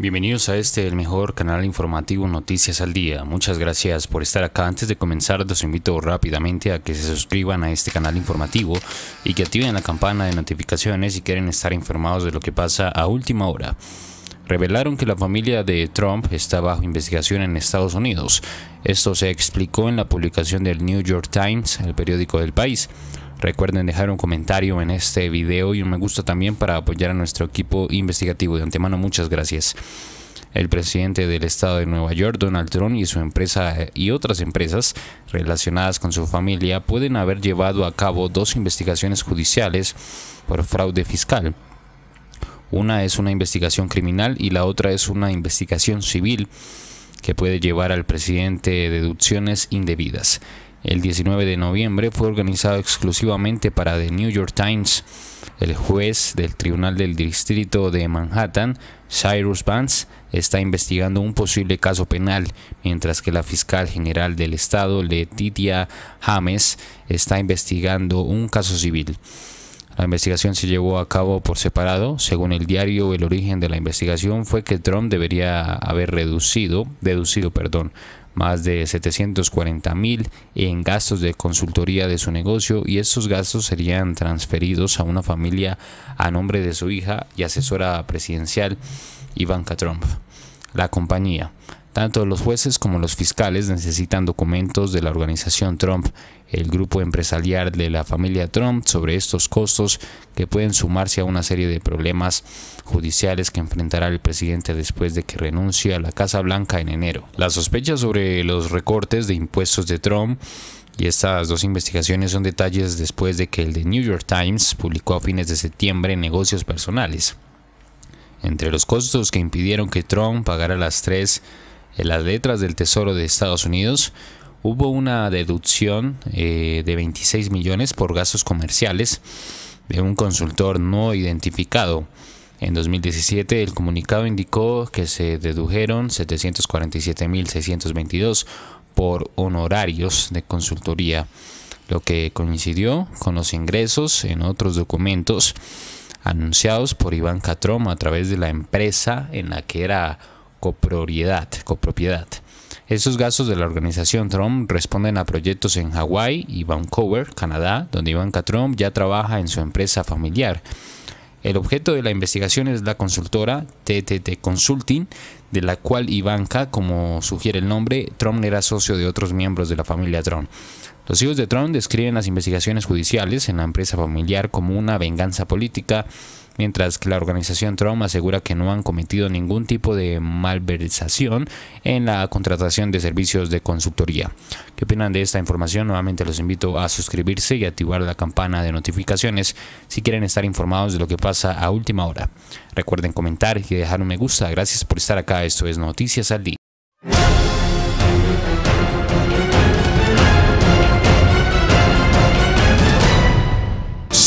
Bienvenidos a este, el mejor canal informativo Noticias al Día. Muchas gracias por estar acá. Antes de comenzar, los invito rápidamente a que se suscriban a este canal informativo y que activen la campana de notificaciones si quieren estar informados de lo que pasa a última hora. Revelaron que la familia de Trump está bajo investigación en Estados Unidos. Esto se explicó en la publicación del New York Times, el periódico del país. Recuerden dejar un comentario en este video y un me gusta también para apoyar a nuestro equipo investigativo. De antemano, muchas gracias. El presidente del estado de Nueva York, Donald Trump, y su empresa eh, y otras empresas relacionadas con su familia pueden haber llevado a cabo dos investigaciones judiciales por fraude fiscal. Una es una investigación criminal y la otra es una investigación civil que puede llevar al presidente deducciones indebidas el 19 de noviembre fue organizado exclusivamente para The New York Times. El juez del Tribunal del Distrito de Manhattan, Cyrus Vance, está investigando un posible caso penal, mientras que la fiscal general del estado, Letitia James, está investigando un caso civil. La investigación se llevó a cabo por separado. Según el diario, el origen de la investigación fue que Trump debería haber reducido, deducido perdón, más de 740 mil en gastos de consultoría de su negocio y estos gastos serían transferidos a una familia a nombre de su hija y asesora presidencial Ivanka Trump. La compañía tanto los jueces como los fiscales necesitan documentos de la organización Trump, el grupo empresarial de la familia Trump, sobre estos costos que pueden sumarse a una serie de problemas judiciales que enfrentará el presidente después de que renuncie a la Casa Blanca en enero. Las sospechas sobre los recortes de impuestos de Trump y estas dos investigaciones son detalles después de que el The New York Times publicó a fines de septiembre negocios personales. Entre los costos que impidieron que Trump pagara las tres en las letras del Tesoro de Estados Unidos, hubo una deducción eh, de 26 millones por gastos comerciales de un consultor no identificado. En 2017 el comunicado indicó que se dedujeron 747.622 por honorarios de consultoría, lo que coincidió con los ingresos en otros documentos anunciados por Iván Catrón a través de la empresa en la que era copropiedad. copropiedad. Esos gastos de la organización Trump responden a proyectos en Hawái y Vancouver, Canadá, donde Ivanka Trump ya trabaja en su empresa familiar. El objeto de la investigación es la consultora TTT Consulting, de la cual Ivanka, como sugiere el nombre, Trump era socio de otros miembros de la familia Trump. Los hijos de Trump describen las investigaciones judiciales en la empresa familiar como una venganza política, mientras que la organización Trump asegura que no han cometido ningún tipo de malversación en la contratación de servicios de consultoría. ¿Qué opinan de esta información? Nuevamente los invito a suscribirse y activar la campana de notificaciones si quieren estar informados de lo que pasa a última hora. Recuerden comentar y dejar un me gusta. Gracias por estar acá. Esto es Noticias al Día.